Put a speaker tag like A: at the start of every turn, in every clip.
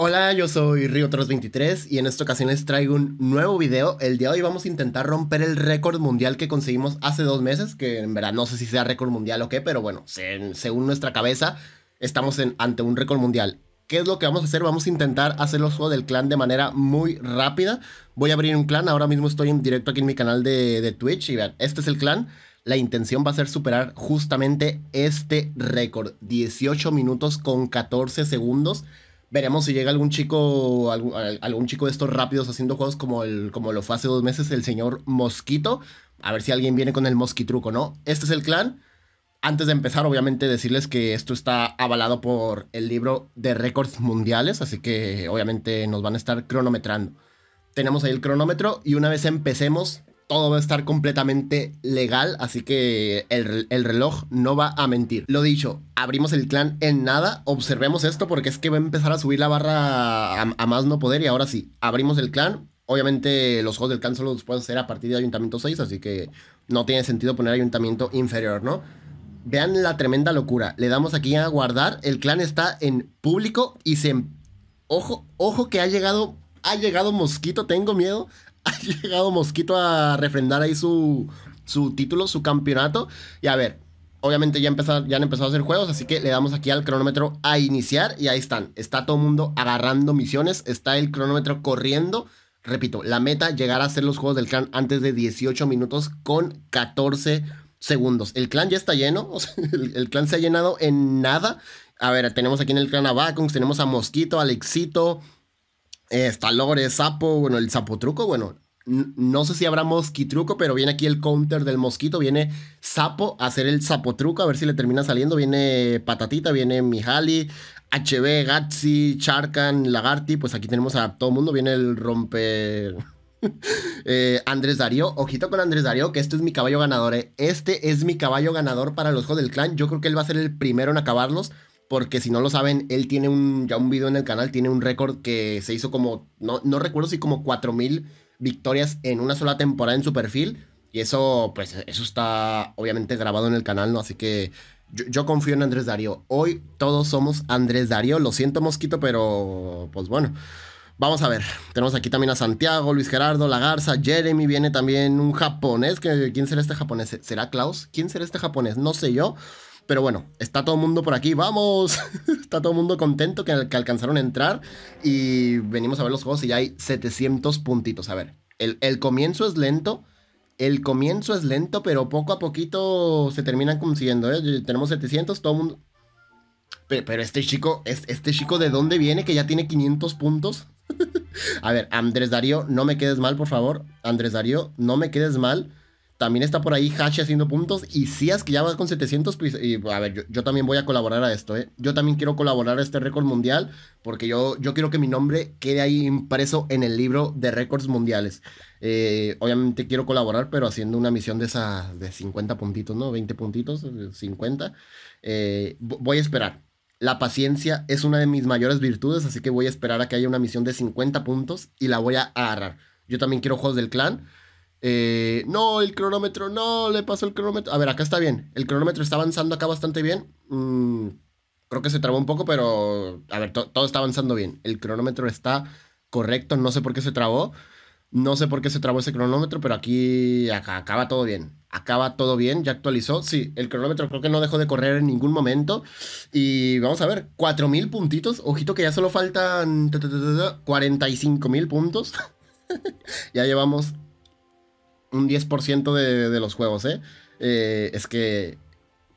A: Hola, yo soy río 23 y en esta ocasión les traigo un nuevo video. El día de hoy vamos a intentar romper el récord mundial que conseguimos hace dos meses, que en verdad no sé si sea récord mundial o qué, pero bueno, según nuestra cabeza estamos en, ante un récord mundial. ¿Qué es lo que vamos a hacer? Vamos a intentar hacer los juegos del clan de manera muy rápida. Voy a abrir un clan, ahora mismo estoy en directo aquí en mi canal de, de Twitch y vean, este es el clan. La intención va a ser superar justamente este récord, 18 minutos con 14 segundos. Veremos si llega algún chico, algún, algún, chico de estos rápidos haciendo juegos como, el, como lo fue hace dos meses el señor Mosquito. A ver si alguien viene con el mosquitruco, ¿no? Este es el clan. Antes de empezar, obviamente, decirles que esto está avalado por el libro de récords mundiales, así que obviamente nos van a estar cronometrando. Tenemos ahí el cronómetro y una vez empecemos, todo va a estar completamente legal, así que el, reloj no va a mentir. Lo dicho, abrimos el clan en nada, observemos esto porque es que va a empezar a subir la barra a, más no poder y ahora sí, abrimos el clan. Obviamente los juegos del clan solo los pueden hacer a partir de Ayuntamiento 6, así que no tiene sentido poner Ayuntamiento inferior, ¿no? Vean la tremenda locura. Le damos aquí a guardar. El clan está en público y se... Em- ojo, ojo que ha llegado ha llegado Mosquito, tengo miedo. ha llegado Mosquito a refrendar ahí su, su título, su campeonato. Y a ver, obviamente ya, han empezado a hacer juegos, así que le damos aquí al cronómetro a iniciar y ahí están. Está todo el mundo agarrando misiones, está el cronómetro corriendo. Repito, la meta llegar a hacer los juegos del clan antes de 18 minutos con 14 segundos. El clan ya está lleno, o sea, el, clan se ha llenado en nada. A ver, tenemos aquí en el clan a Bacons, tenemos a Mosquito, a Alexito, Está Lore, Sapo, bueno, el Sapo Truco, bueno, no sé si habrá mosquitruco, pero viene aquí el counter del mosquito, viene Sapo a hacer el truco, a ver si le termina saliendo, viene Patatita, viene mihali, HB, Gatsi, Charcan, Lagarti, pues aquí tenemos a todo el mundo, viene el romper, eh, Andrés Darío, ojito con Andrés Darío, que este es mi caballo ganador. Eh, este es mi caballo ganador para los juegos del clan. Yo creo que él va a ser el primero en acabarlos porque si no lo saben, él tiene un, ya un video en el canal, tiene un récord que se hizo como, no, no recuerdo si como 4000 victorias en una sola temporada en su perfil. Y eso, pues, eso está obviamente grabado en el canal, ¿no? Así que yo, yo, confío en Andrés Darío. Hoy todos somos Andrés Darío. Lo siento, Mosquito, pero pues bueno. Vamos a ver. Tenemos aquí también a Santiago, Luis Gerardo, La Garza, Jeremy. Viene también un japonés. ¿Quién será este japonés? ¿Será Klaus? ¿Quién será este japonés? No sé yo. Pero bueno, está todo el mundo por aquí, vamos. está todo el mundo contento que, que alcanzaron a entrar. Y venimos a ver los juegos y ya hay 700 puntitos. A ver, el, comienzo es lento. El comienzo es lento, pero poco a poquito se terminan consiguiendo. ¿eh? Tenemos 700, todo el mundo... Pero, pero, este chico, este chico de dónde viene que ya tiene 500 puntos. a ver, Andrés Darío, no me quedes mal, por favor. Andrés Darío, no me quedes mal. También está por ahí Hashi haciendo puntos. Y Sias, que ya va con 700. Pues, a ver, yo, también voy a colaborar a esto, ¿eh? Yo también quiero colaborar a este récord mundial. Porque yo, yo quiero que mi nombre quede ahí impreso en el libro de récords mundiales. Eh, obviamente quiero colaborar, pero haciendo una misión de esas de 50 puntitos, ¿no? 20 puntitos, 50. Eh, eh, voy a esperar. La paciencia es una de mis mayores virtudes, así que voy a esperar a que haya una misión de 50 puntos y la voy a agarrar. Yo también quiero juegos del clan. Eh, no, el cronómetro, no, le pasó el cronómetro. A ver, acá está bien. El cronómetro está avanzando acá bastante bien. Mm, creo que se trabó un poco, pero a ver, todo está avanzando bien. El cronómetro está correcto, no sé por qué se trabó. No sé por qué se trabó ese cronómetro, pero aquí acaba todo bien. Acaba todo bien, ya actualizó. Sí, el cronómetro creo que no dejó de correr en ningún momento. Y vamos a ver, 4.000 puntitos. Ojito que ya solo faltan 45.000 puntos. ya llevamos un 10% de, los juegos, ¿eh? ¿eh? Es que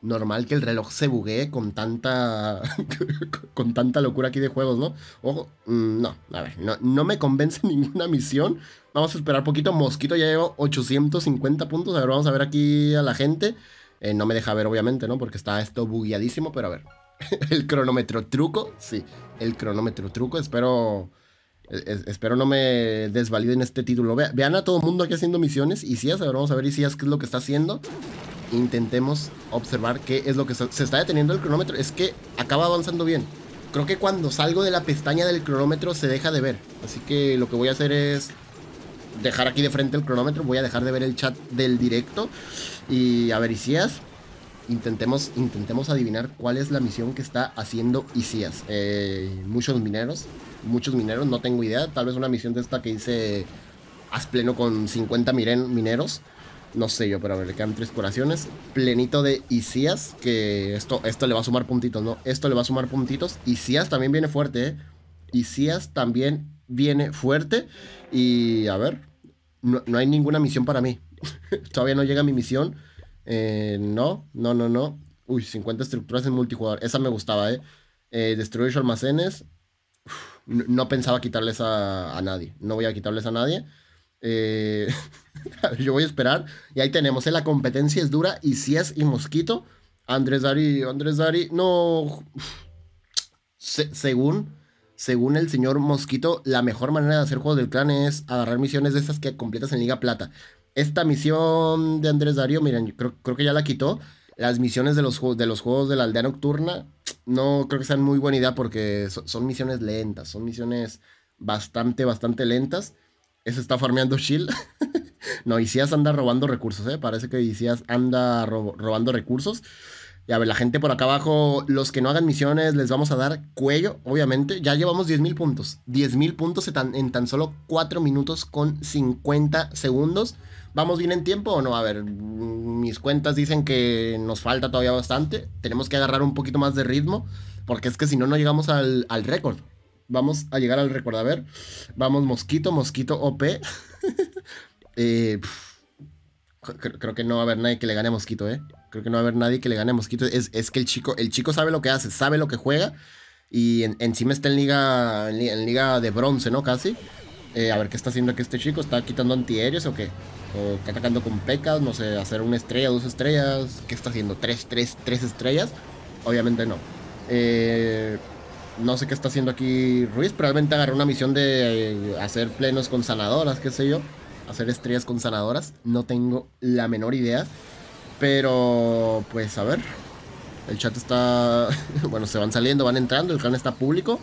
A: normal que el reloj se buguee con tanta con tanta locura aquí de juegos, ¿no? Ojo, mm, no, a ver, no, me convence ninguna misión. Vamos a esperar poquito. Mosquito ya llevo 850 puntos. A ver, vamos a ver aquí a la gente. Eh, no me deja ver, obviamente, ¿no? Porque está esto bugueadísimo, pero a ver. el cronómetro truco, sí. El cronómetro truco, espero espero no me desvaliden este título. vean a todo el mundo aquí haciendo misiones. Y a ver, vamos a ver y qué es lo que está haciendo. Intentemos observar qué es lo que se está deteniendo el cronómetro. Es que acaba avanzando bien. Creo que cuando salgo de la pestaña del cronómetro se deja de ver. Así que lo que voy a hacer es dejar aquí de frente el cronómetro. Voy a dejar de ver el chat del directo. Y a ver, Isias. Intentemos, intentemos adivinar cuál es la misión que está haciendo Isías eh, muchos mineros muchos mineros, no tengo idea. Tal vez una misión de esta que hice haz pleno con 50 mineros. No sé yo, pero a ver, le quedan tres curaciones. Plenito de Isías. que esto, esto le va a sumar puntitos, ¿no? Esto le va a sumar puntitos. Isias también viene fuerte, ¿eh? Isias también viene fuerte. Y a ver, no, hay ninguna misión para mí. Todavía no llega mi misión. Eh, no, no, no, no. Uy, 50 estructuras en multijugador. Esa me gustaba, ¿eh? eh destruir almacenes no pensaba quitarles a, nadie. No voy a quitarles a nadie. Eh, yo voy a esperar. Y ahí tenemos, eh, la competencia es dura. Y si es y Mosquito, Andrés Dari, Andrés no. según, según el señor Mosquito, la mejor manera de hacer juegos del clan es agarrar misiones de estas que completas en Liga Plata. Esta misión de Andrés Darío, miren, creo, creo que ya la quitó las misiones de los, de los juegos de la aldea nocturna no creo que sean muy buena idea porque son misiones lentas, son misiones bastante, bastante lentas. Ese está farmeando shield. no, Isías anda robando recursos, ¿eh? Parece que Isías anda robando recursos. Y a ver, la gente por acá abajo, los que no hagan misiones, les vamos a dar cuello, obviamente. Ya llevamos 10.000 puntos. 10.000 puntos en tan solo 4 minutos con 50 segundos. ¿Vamos bien en tiempo o no? A ver, mis cuentas dicen que nos falta todavía bastante. Tenemos que agarrar un poquito más de ritmo, porque es que si no, no llegamos al, récord. Vamos a llegar al récord. A ver, vamos mosquito, mosquito OP. Eh, creo, que no va a haber nadie que le gane a mosquito, ¿eh? Creo que no va a haber nadie que le gane a mosquito. Es, que el chico, el chico sabe lo que hace, sabe lo que juega. Y encima está en liga, en liga de bronce, ¿no? Casi. Eh, a ver qué está haciendo aquí este chico. ¿Está quitando antiaéreos o qué? ¿O está atacando con pecas? No sé, hacer una estrella, dos estrellas. ¿Qué está haciendo? ¿Tres, tres, tres estrellas? Obviamente no. Eh, no sé qué está haciendo aquí Ruiz. Probablemente agarró una misión de eh, hacer plenos con sanadoras, qué sé yo. Hacer estrellas con sanadoras. No tengo la menor idea. Pero, pues a ver. El chat está... bueno, se van saliendo, van entrando. El canal está público.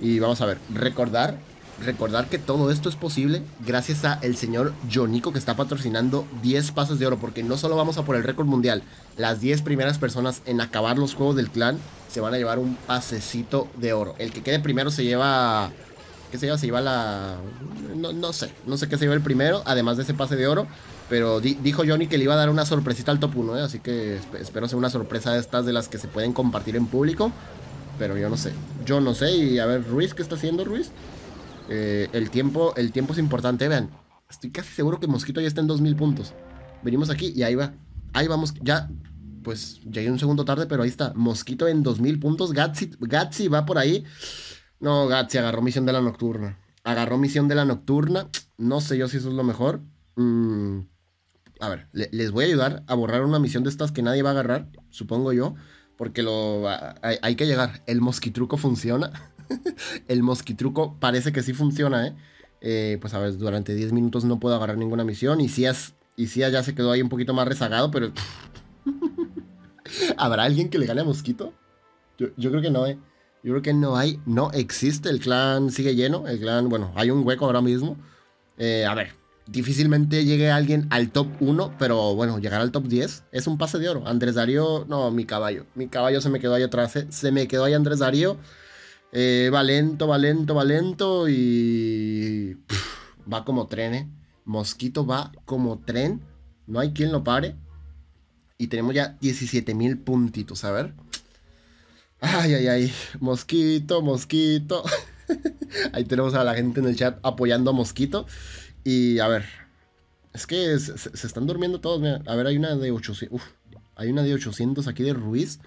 A: Y vamos a ver. Recordar recordar que todo esto es posible gracias a el señor Jonico que está patrocinando 10 pases de oro, porque no solo vamos a por el récord mundial, las 10 primeras personas en acabar los juegos del clan se van a llevar un pasecito de oro. El que quede primero se lleva... ¿Qué se lleva? Se lleva la... No, sé, no sé qué se lleva el primero, además de ese pase de oro. Pero dijo Johnny que le iba a dar una sorpresita al top 1, ¿eh? así que espero ser una sorpresa de estas de las que se pueden compartir en público. Pero yo no sé, yo no sé. Y a ver, Ruiz, ¿qué está haciendo Ruiz? Eh, el, tiempo, el tiempo es importante, vean. Estoy casi seguro que Mosquito ya está en 2000 puntos. Venimos aquí y ahí va. Ahí vamos, ya. Pues llegué un segundo tarde, pero ahí está. Mosquito en 2000 puntos. Gatsi, va por ahí. No, Gatsi agarró misión de la nocturna. Agarró misión de la nocturna. No sé yo si eso es lo mejor. Mm, a ver, les voy a ayudar a borrar una misión de estas que nadie va a agarrar, supongo yo. Porque lo, hay que llegar. El mosquitruco funciona. el mosquitruco parece que sí funciona, ¿eh? eh pues a ver, durante 10 minutos no puedo agarrar ninguna misión. Y si es, y si ya se quedó ahí un poquito más rezagado, pero. ¿Habrá alguien que le gane a Mosquito? Yo, creo que no, ¿eh? Yo creo que no hay, no existe. El clan sigue lleno. El clan, bueno, hay un hueco ahora mismo. Eh, a ver, difícilmente llegue alguien al top 1, pero bueno, llegar al top 10 es un pase de oro. Andrés Darío, no, mi caballo. Mi caballo se me quedó ahí atrás. ¿eh? Se me quedó ahí Andrés Darío. Eh, va lento, va lento, va lento y va como tren, ¿eh? Mosquito va como tren. No hay quien lo pare. Y tenemos ya 17 mil puntitos, a ver. Ay, ay, ay. Mosquito, mosquito. Ahí tenemos a la gente en el chat apoyando a Mosquito. Y a ver. Es que se, están durmiendo todos. A ver, hay una de 800. hay una de 800 aquí de Ruiz.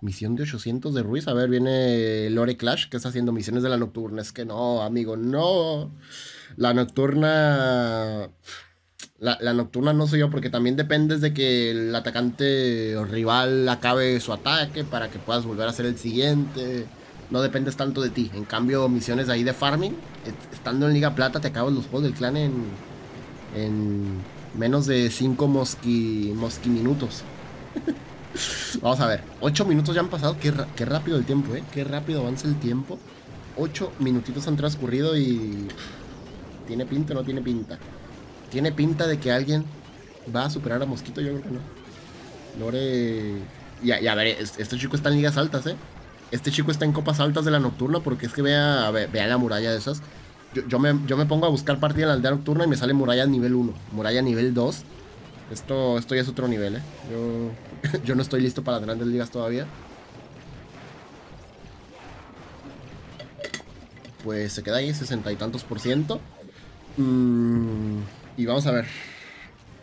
A: Misión de 800 de Ruiz. A ver, viene Lore Clash que está haciendo misiones de la nocturna. Es que no, amigo, no. La nocturna. La, nocturna no soy yo, porque también dependes de que el atacante o rival acabe su ataque para que puedas volver a hacer el siguiente. No dependes tanto de ti. En cambio, misiones ahí de farming, estando en Liga Plata, te acabas los juegos del clan en, en menos de 5 mosqui, mosqui minutos. Vamos a ver, 8 minutos ya han pasado. Qué, rápido el tiempo, ¿eh? Qué rápido avanza el tiempo. 8 minutitos han transcurrido y... ¿Tiene pinta o no tiene pinta? ¿Tiene pinta de que alguien va a superar a Mosquito? Yo creo que no. Lore... Y a ver, este chico está en ligas altas, ¿eh? Este chico está en copas altas de la nocturna porque es que vea, la muralla de esas. Yo, me, yo me pongo a buscar partida en la aldea nocturna y me sale muralla nivel 1, muralla nivel 2 esto, ya es otro nivel, ¿eh? Yo, no estoy listo para las grandes ligas todavía. Pues se queda ahí, sesenta y tantos por ciento. Mm, y vamos a ver.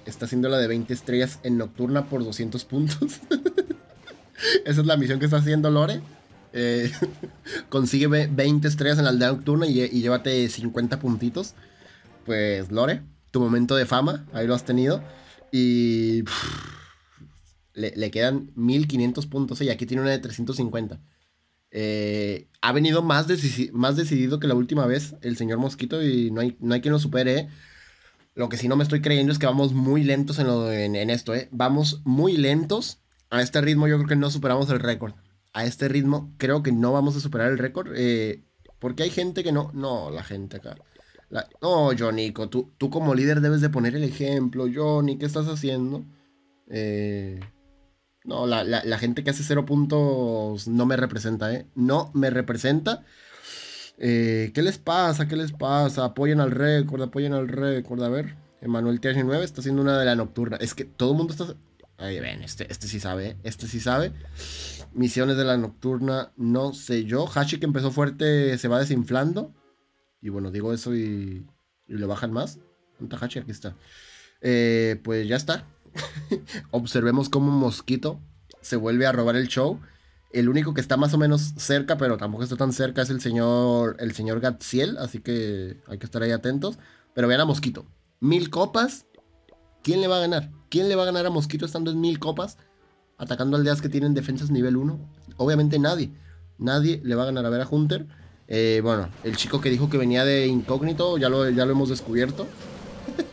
A: Está haciendo la de 20 estrellas en nocturna por 200 puntos. Esa es la misión que está haciendo Lore. Eh, consigue 20 estrellas en la aldea nocturna y, y, llévate 50 puntitos. Pues Lore, tu momento de fama, ahí lo has tenido. Y le, quedan 1500 puntos y aquí tiene una de 350. Eh, ha venido más, más, decidido que la última vez el señor Mosquito y no hay, no hay quien lo supere. ¿eh? Lo que sí no me estoy creyendo es que vamos muy lentos en, lo, en esto. ¿eh? Vamos muy lentos. A este ritmo yo creo que no superamos el récord. A este ritmo creo que no vamos a superar el récord. Eh, porque hay gente que no... No, la gente acá. No, Johnny, tú, tú como líder debes de poner el ejemplo. Johnny, ¿qué estás haciendo? Eh, no, la, gente que hace cero puntos no me representa, ¿eh? No me representa. Eh, ¿Qué les pasa? ¿Qué les pasa? Apoyen al récord, apoyen al récord. A ver, Emanuel Tier 9 está haciendo una de la nocturna. Es que todo el mundo está... Ahí ven, este, este sí sabe, ¿eh? este sí sabe. Misiones de la nocturna, no sé yo. Hashi que empezó fuerte se va desinflando. Y bueno, digo eso y, y le bajan más. Un tajachi, aquí está. Eh, pues ya está. Observemos cómo Mosquito se vuelve a robar el show. El único que está más o menos cerca, pero tampoco está tan cerca, es el señor, el señor Gatziel, así que hay que estar ahí atentos. Pero vean a Mosquito. Mil copas. ¿Quién le va a ganar? ¿Quién le va a ganar a Mosquito estando en mil copas? Atacando aldeas que tienen defensas nivel 1. Obviamente nadie. Nadie le va a ganar a ver a Hunter. Eh, bueno, el chico que dijo que venía de incógnito, ya lo, ya lo hemos descubierto.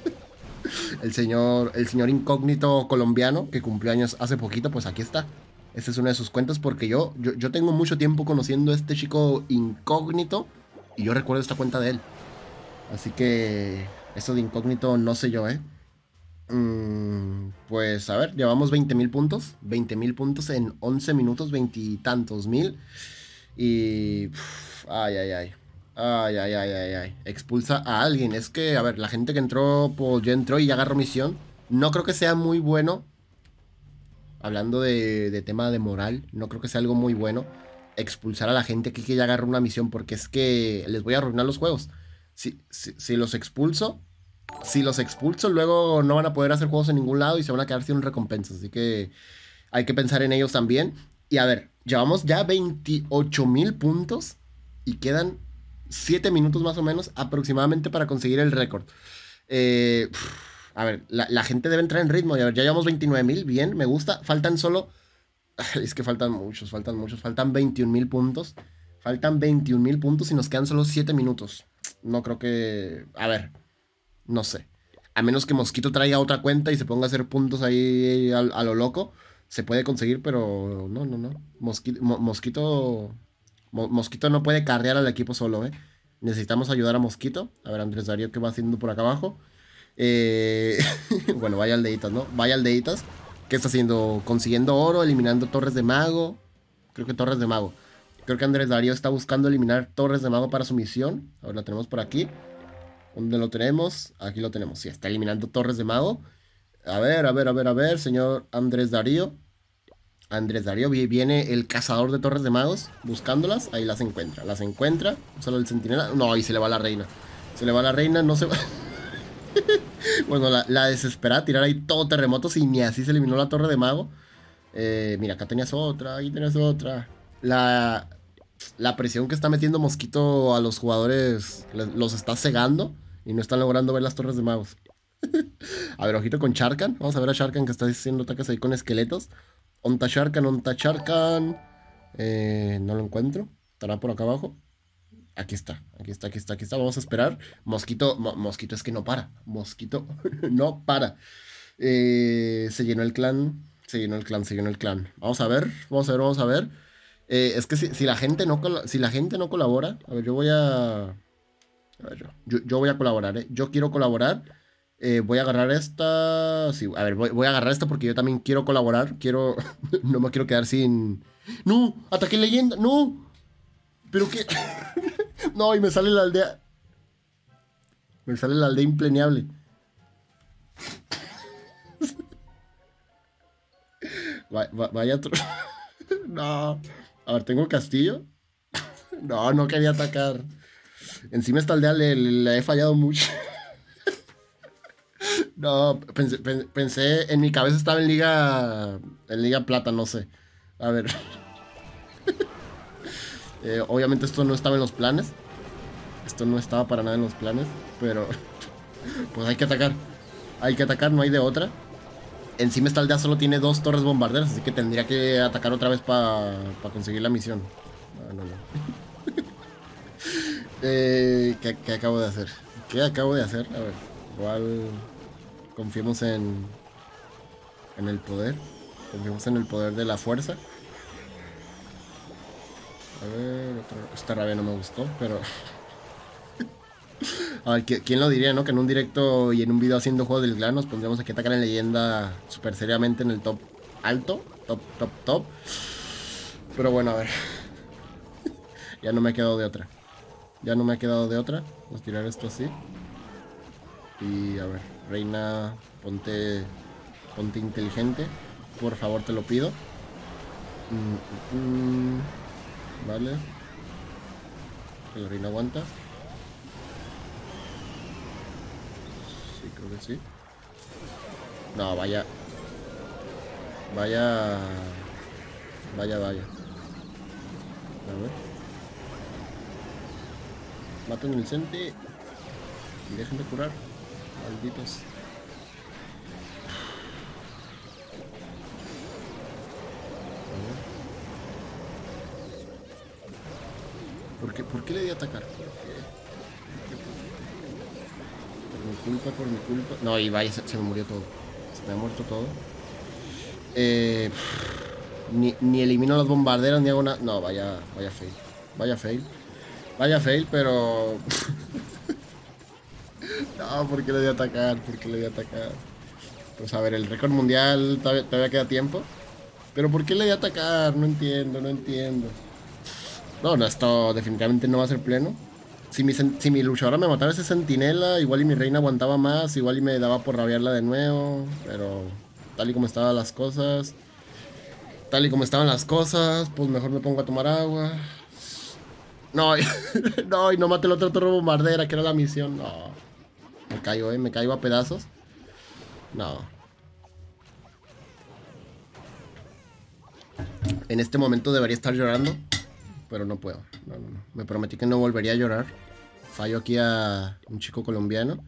A: el, señor, el señor incógnito colombiano que cumplió años hace poquito, pues aquí está. Esta es una de sus cuentas porque yo, yo, tengo mucho tiempo conociendo a este chico incógnito y yo recuerdo esta cuenta de él. Así que eso de incógnito no sé yo, ¿eh? Mm, pues a ver, llevamos mil puntos. mil puntos en 11 minutos, veintitantos mil. Y. ay, ay, ay. Ay, ay, ay, ay, Expulsa a alguien. Es que, a ver, la gente que entró, pues yo entro y ya agarro misión. No creo que sea muy bueno. Hablando de, tema de moral, no creo que sea algo muy bueno expulsar a la gente que ya agarró una misión, porque es que les voy a arruinar los juegos. Si, los expulso, si los expulso, luego no van a poder hacer juegos en ningún lado y se van a quedar sin recompensas. Así que hay que pensar en ellos también. Y a ver, Llevamos ya 28 mil puntos y quedan 7 minutos más o menos aproximadamente para conseguir el récord. Eh, a ver, la, gente debe entrar en ritmo. ya llevamos 29 mil, bien, me gusta. Faltan solo... Es que faltan muchos, faltan muchos. Faltan 21 mil puntos. Faltan 21 mil puntos y nos quedan solo 7 minutos. No creo que... A ver, no sé. A menos que Mosquito traiga otra cuenta y se ponga a hacer puntos ahí a lo loco se puede conseguir, pero no, no, no. Mosquito, Mosquito, no puede carrear al equipo solo, ¿eh? Necesitamos ayudar a Mosquito. A ver, Andrés Darío, ¿qué va haciendo por acá abajo? Eh, bueno, vaya aldeitas, ¿no? Vaya aldeitas. ¿Qué está haciendo? Consiguiendo oro, eliminando torres de mago. Creo que torres de mago. Creo que Andrés Darío está buscando eliminar torres de mago para su misión. Ahora la tenemos por aquí. ¿Dónde lo tenemos? Aquí lo tenemos. Sí, está eliminando torres de mago. A ver, a ver, a ver, a ver, señor Andrés Darío. Andrés Darío viene el cazador de torres de magos buscándolas. Ahí las encuentra. Las encuentra. Solo el centinela. No, ahí se le va la reina. Se le va la reina, no se va. bueno, la, desesperada tirar ahí todo terremoto. Si ni así se eliminó la torre de mago. Eh, mira, acá tenías otra. ahí tenías otra. La, la presión que está metiendo Mosquito a los jugadores los está cegando. Y no están logrando ver las torres de magos a ver, ojito con Sharkan. Vamos a ver a Sharkan que está haciendo ataques ahí con esqueletos. Onta Sharkan, Onta Sharkan. Eh, no lo encuentro. Estará por acá abajo. Aquí está, aquí está, aquí está, aquí está. Vamos a esperar. Mosquito, mosquito es que no para. Mosquito no para. Eh, se llenó el clan, se llenó el clan, se llenó el clan. Vamos a ver, vamos a ver, vamos a ver. Eh, es que si, la gente no si la gente no colabora, a ver, yo voy a, yo, yo, voy a colaborar. ¿eh? Yo quiero colaborar. Eh, voy a agarrar esta. a ver, voy, a agarrar esta porque yo también quiero colaborar. Quiero. no me quiero quedar sin. ¡No! ¡Ataqué leyenda! ¡No! ¿Pero qué? no, y me sale la aldea. Me sale la aldea implenable. vaya, tro... no. A ver, ¿tengo castillo? no, no quería atacar. Encima esta aldea le he fallado mucho. No, pensé, pensé, en mi cabeza estaba en Liga, en Liga Plata, no sé. A ver. Eh, obviamente esto no estaba en los planes. Esto no estaba para nada en los planes, pero pues hay que atacar. Hay que atacar, no hay de otra. Encima esta aldea solo tiene dos torres bombarderas, así que tendría que atacar otra vez para Para conseguir la misión. Ah, no, no, eh, ¿qué, acabo de hacer? ¿Qué acabo de hacer? A ver, ¿cuál...? Confiemos en, en el poder. Confiemos en el poder de la fuerza. A ver, otra. esta rabia no me gustó, pero... A ver, ¿quién lo diría, no? Que en un directo y en un video haciendo juegos del clan nos pondríamos aquí atacar en leyenda súper seriamente en el top alto. Top, top, top. Pero bueno, a ver. ya no me ha quedado de otra. Ya no me ha quedado de otra. Vamos a tirar esto así. Y a ver. Reina, ponte, ponte inteligente. Por favor, te lo pido. Mm, mm, mm, vale. La reina aguanta. Sí, creo que sí. No, vaya. Vaya. Vaya, vaya. A ver. Maten el senti Y dejen de curar malditos. ¿Por qué, ¿Por qué le di a atacar? ¿Por mi culpa, por mi culpa. No, y vaya, se, me murió todo. Se me ha muerto todo. Eh, ni, ni, elimino los bombarderos ni hago nada. No, vaya, vaya fail. Vaya fail. Vaya fail, pero... Ah, ¿por qué le voy a atacar? ¿Por qué le voy a atacar? Pues a ver, el récord mundial todavía, queda tiempo. Pero ¿por qué le di a atacar? No entiendo, no entiendo. No, no, esto definitivamente no va a ser pleno. Si mi, si mi luchadora me matara ese sentinela, igual y mi reina aguantaba más, igual y me daba por rabiarla de nuevo. Pero tal y como estaban las cosas, tal y como estaban las cosas, pues mejor me pongo a tomar agua. No, no, y no mate el otro torre bombardera, que era la misión, no. Me caigo, eh. Me caigo a pedazos. No. En este momento debería estar llorando. Pero no puedo. No, no, no. Me prometí que no volvería a llorar. Fallo aquí a un chico colombiano.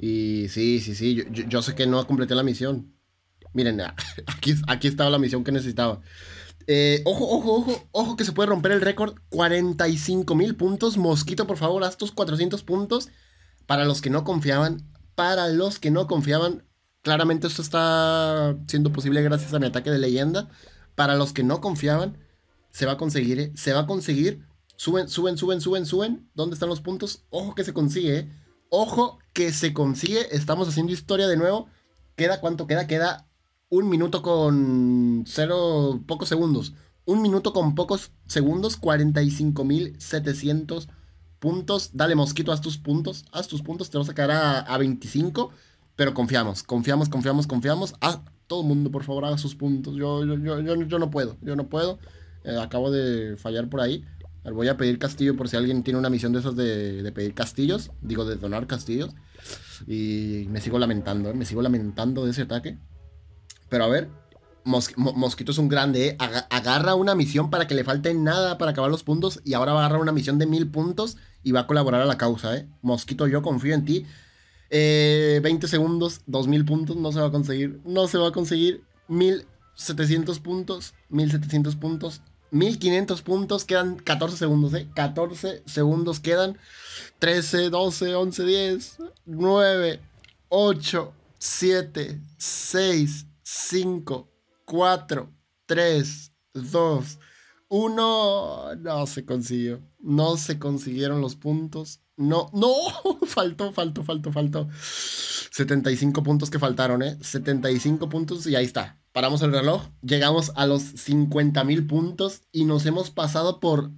A: Y sí, sí, sí. Yo, sé que no completé la misión. Miren, aquí, estaba la misión que necesitaba. Eh, ojo, ojo, ojo, ojo que se puede romper el récord. 45 mil puntos. Mosquito, por favor, haz tus 400 puntos. Para los que no confiaban, para los que no confiaban, claramente esto está siendo posible gracias a mi ataque de leyenda. Para los que no confiaban, se va a conseguir, eh, se va a conseguir. Suben, suben, suben, suben, suben. ¿Dónde están los puntos? Ojo que se consigue, eh. Ojo que se consigue. Estamos haciendo historia de nuevo. ¿Queda cuánto queda? Queda un minuto con cero pocos segundos. Un minuto con pocos segundos, 45.700 puntos. Dale, Mosquito, haz tus puntos. Haz tus puntos. Te vas a quedar a, 25. Pero confiamos, confiamos, confiamos, confiamos. Haz, ah, todo el mundo, por favor, haga sus puntos. Yo, yo, yo, yo, no puedo. Yo no puedo. Eh, acabo de fallar por ahí. Voy a pedir castillo por si alguien tiene una misión de esas de, pedir castillos. Digo, de donar castillos. Y me sigo lamentando, ¿eh? me sigo lamentando de ese ataque. Pero a ver, Mosquito es un grande, ¿eh? agarra una misión para que le falte nada para acabar los puntos y ahora va a agarrar una misión de mil puntos y va a colaborar a la causa, ¿eh? Mosquito, yo confío en ti. 20 eh, segundos, 2000 puntos, no se va a conseguir, no se va a conseguir. 1700 puntos, 1700 puntos, 1500 puntos, quedan 14 segundos, ¿eh? 14 segundos quedan. 13, 12, 11, 10, 9, 8, 7, 6, 5, 4, 3, 2, 1. No se consiguió. No se consiguieron los puntos. No, no, faltó, faltó, faltó, faltó. 75 puntos que faltaron, ¿eh? 75 puntos y ahí está. Paramos el reloj, llegamos a los 50 mil puntos y nos hemos pasado por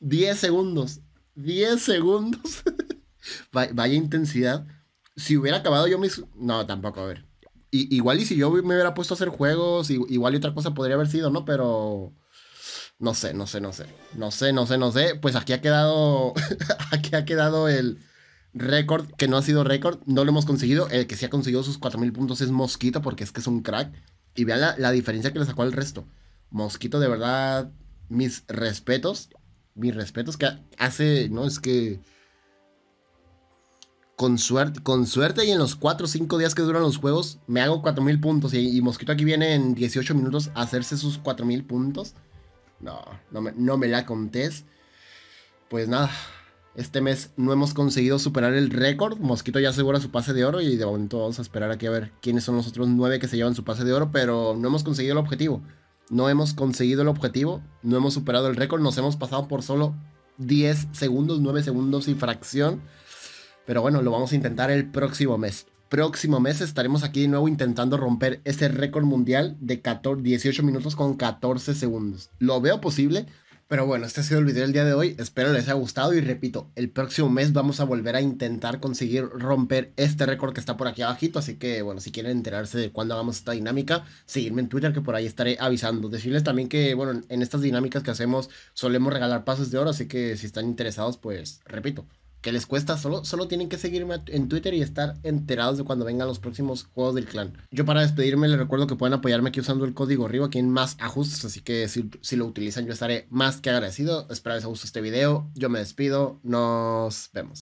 A: 10 segundos. 10 segundos. vaya, intensidad. Si hubiera acabado yo mis... No, tampoco, a ver y, igual y si yo me hubiera puesto a hacer juegos, y, igual y otra cosa podría haber sido, ¿no? Pero... No sé, no sé, no sé. No sé, no sé, no sé. Pues aquí ha quedado... aquí ha quedado el récord, que no ha sido récord. No lo hemos conseguido. El que sí ha conseguido sus 4.000 puntos es Mosquito, porque es que es un crack. Y vean la, la diferencia que le sacó al resto. Mosquito, de verdad, mis respetos. Mis respetos que hace, ¿no? Es que con suerte, con suerte y en los 4 o 5 días que duran los juegos, me hago 4000 puntos. Y, Mosquito aquí viene en 18 minutos a hacerse sus 4000 puntos. No, no me, la contés. Pues nada, este mes no hemos conseguido superar el récord. Mosquito ya asegura su pase de oro y de momento vamos a esperar aquí a ver quiénes son los otros 9 que se llevan su pase de oro, pero no hemos conseguido el objetivo. No hemos conseguido el objetivo, no hemos superado el récord, nos hemos pasado por solo 10 segundos, 9 segundos y fracción. Pero bueno, lo vamos a intentar el próximo mes. Próximo mes estaremos aquí de nuevo intentando romper ese récord mundial de 14, 18 minutos con 14 segundos. Lo veo posible, pero bueno, este ha sido el video del día de hoy. Espero les haya gustado y repito, el próximo mes vamos a volver a intentar conseguir romper este récord que está por aquí abajito. Así que bueno, si quieren enterarse de cuándo hagamos esta dinámica, seguirme en Twitter que por ahí estaré avisando. Decirles también que bueno, en estas dinámicas que hacemos solemos regalar pasos de oro, así que si están interesados, pues repito, que les cuesta, solo, solo tienen que seguirme en Twitter y estar enterados de cuando vengan los próximos juegos del clan. Yo para despedirme les recuerdo que pueden apoyarme aquí usando el código Rivo aquí en más ajustes, así que si, lo utilizan yo estaré más que agradecido. Espero les gustado este video, yo me despido, nos vemos.